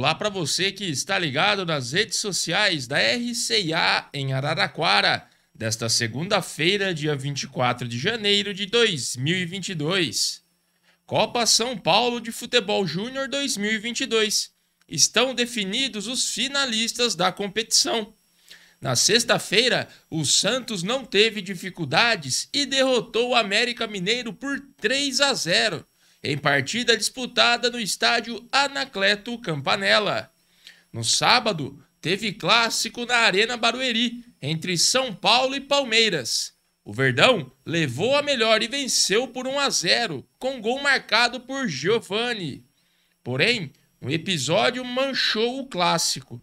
Olá para você que está ligado nas redes sociais da RCA em Araraquara, desta segunda-feira, dia 24 de janeiro de 2022. Copa São Paulo de Futebol Júnior 2022. Estão definidos os finalistas da competição. Na sexta-feira, o Santos não teve dificuldades e derrotou o América Mineiro por 3 a 0 em partida disputada no estádio Anacleto Campanella. No sábado, teve clássico na Arena Barueri, entre São Paulo e Palmeiras. O Verdão levou a melhor e venceu por 1 a 0, com gol marcado por Giovani. Porém, um episódio manchou o clássico.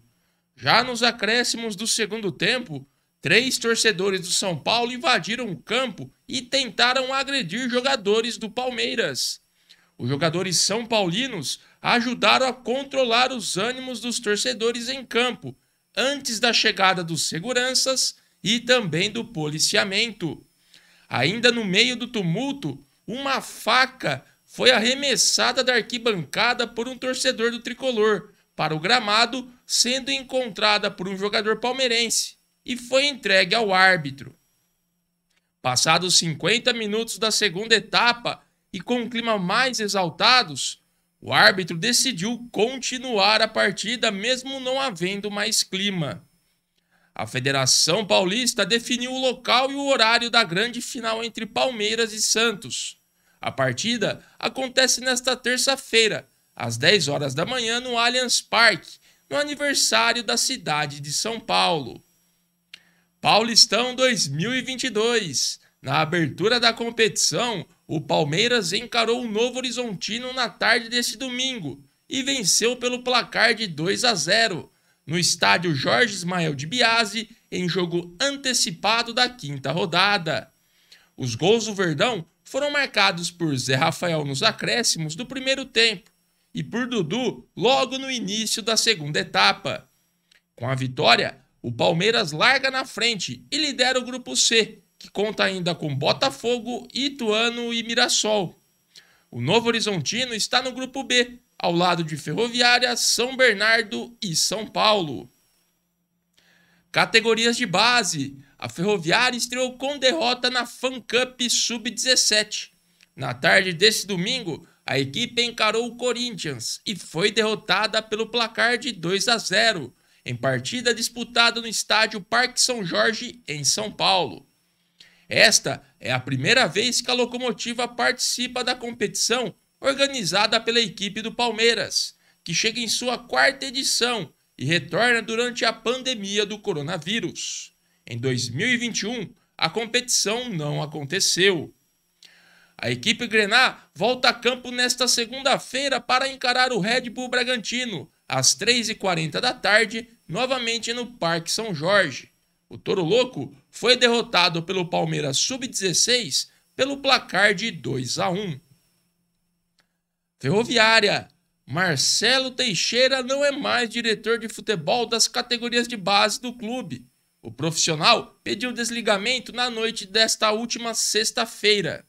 Já nos acréscimos do segundo tempo, três torcedores do São Paulo invadiram o campo e tentaram agredir jogadores do Palmeiras. Os jogadores são paulinos ajudaram a controlar os ânimos dos torcedores em campo antes da chegada dos seguranças e também do policiamento. Ainda no meio do tumulto, uma faca foi arremessada da arquibancada por um torcedor do tricolor para o gramado, sendo encontrada por um jogador palmeirense e foi entregue ao árbitro. Passados 50 minutos da segunda etapa, e com um clima mais exaltados, o árbitro decidiu continuar a partida mesmo não havendo mais clima. A Federação Paulista definiu o local e o horário da grande final entre Palmeiras e Santos. A partida acontece nesta terça-feira, às 10 horas da manhã, no Allianz Parque, no aniversário da cidade de São Paulo. Paulistão 2022. Na abertura da competição, o Palmeiras encarou o Novo Horizontino na tarde desse domingo e venceu pelo placar de 2 a 0 no estádio Jorge Ismael de Biase em jogo antecipado da quinta rodada. Os gols do Verdão foram marcados por Zé Rafael nos acréscimos do primeiro tempo e por Dudu logo no início da segunda etapa. Com a vitória, o Palmeiras larga na frente e lidera o grupo C, que conta ainda com Botafogo, Ituano e Mirassol. O Novo Horizontino está no grupo B, ao lado de Ferroviária, São Bernardo e São Paulo. Categorias de base. A Ferroviária estreou com derrota na Fan Cup Sub-17. Na tarde desse domingo, a equipe encarou o Corinthians e foi derrotada pelo placar de 2 a 0, em partida disputada no estádio Parque São Jorge, em São Paulo. Esta é a primeira vez que a locomotiva participa da competição organizada pela equipe do Palmeiras, que chega em sua quarta edição e retorna durante a pandemia do coronavírus. Em 2021, a competição não aconteceu. A equipe Grená volta a campo nesta segunda-feira para encarar o Red Bull Bragantino, às 3h40 da tarde, novamente no Parque São Jorge. O Toro Louco foi derrotado pelo Palmeiras Sub-16 pelo placar de 2 a 1. Ferroviária. Marcelo Teixeira não é mais diretor de futebol das categorias de base do clube. O profissional pediu desligamento na noite desta última sexta-feira.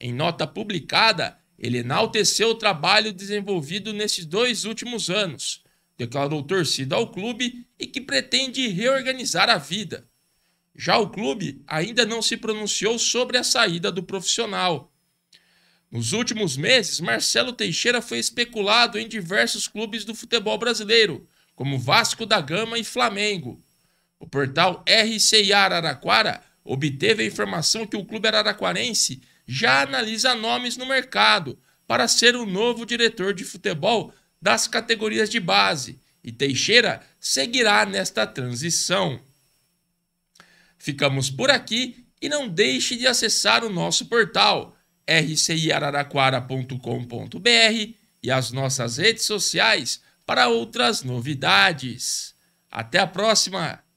Em nota publicada, ele enalteceu o trabalho desenvolvido nesses dois últimos anos declarou torcida ao clube e que pretende reorganizar a vida. Já o clube ainda não se pronunciou sobre a saída do profissional. Nos últimos meses, Marcelo Teixeira foi especulado em diversos clubes do futebol brasileiro, como Vasco da Gama e Flamengo. O portal RCI Araraquara obteve a informação que o clube araraquarense já analisa nomes no mercado para ser o novo diretor de futebol das categorias de base e Teixeira seguirá nesta transição. Ficamos por aqui e não deixe de acessar o nosso portal rciararaquara.com.br e as nossas redes sociais para outras novidades. Até a próxima!